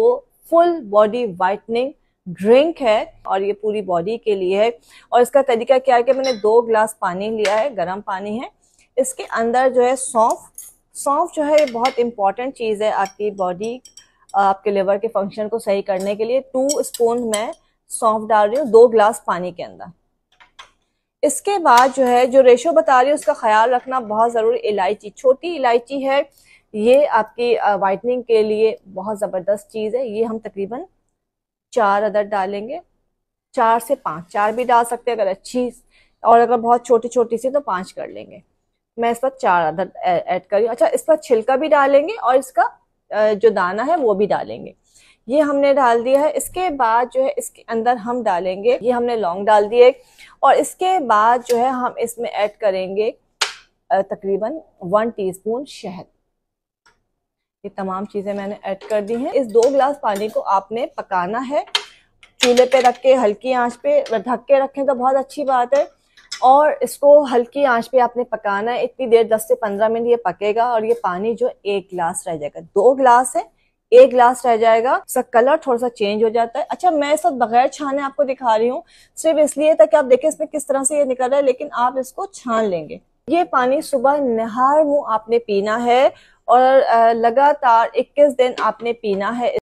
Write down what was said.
आपको full body whitening drink है और ये पूरी बॉडी के लिए है और इसका तरीका क्या है कि मैंने दो ग्लास पानी लिया है गर्म पानी है इसके अंदर जो है सौंफ सौंफ जो है ये बहुत इंपॉर्टेंट चीज़ है आपकी बॉडी आपके लिवर के फंक्शन को सही करने के लिए टू स्पून मैं सौंफ डाल रही हूँ दो ग्लास पानी के अंदर इसके बाद जो है जो रेशो बता रही हूँ उसका ख्याल रखना बहुत ज़रूरी इलायची छोटी इलायची है ये आपकी वाइटनिंग के लिए बहुत ज़बरदस्त चीज़ है ये हम तकरीबन चार अदर डालेंगे चार से पाँच चार भी डाल सकते हैं अगर अच्छी और अगर बहुत छोटी छोटी सी तो पाँच कर लेंगे मैं इस पर चार अदर ऐड करी अच्छा इस पर छिलका भी डालेंगे और इसका जो दाना है वो भी डालेंगे ये हमने डाल दिया है इसके बाद जो है इसके अंदर हम डालेंगे ये हमने लौंग डाल दिए और इसके बाद जो है हम इसमें ऐड करेंगे तकरीबन वन टीस्पून शहद ये तमाम चीज़ें मैंने ऐड कर दी हैं इस दो गिलास पानी को आपने पकाना है चूल्हे पे रख के हल्की आंच पे ढक के रखें तो बहुत अच्छी बात है और इसको हल्की आंच पे आपने पकाना है इतनी देर 10 से 15 मिनट ये पकेगा और ये पानी जो एक गिलास रह जाएगा दो गिलास है एक गिलास रह जाएगा उसका कलर थोड़ा सा चेंज हो जाता है अच्छा मैं सब बगैर छाने आपको दिखा रही हूँ सिर्फ इसलिए था कि आप देखें इसमें किस तरह से ये निकल रहा है लेकिन आप इसको छान लेंगे ये पानी सुबह नहार मुंह आपने पीना है और लगातार 21 दिन आपने पीना है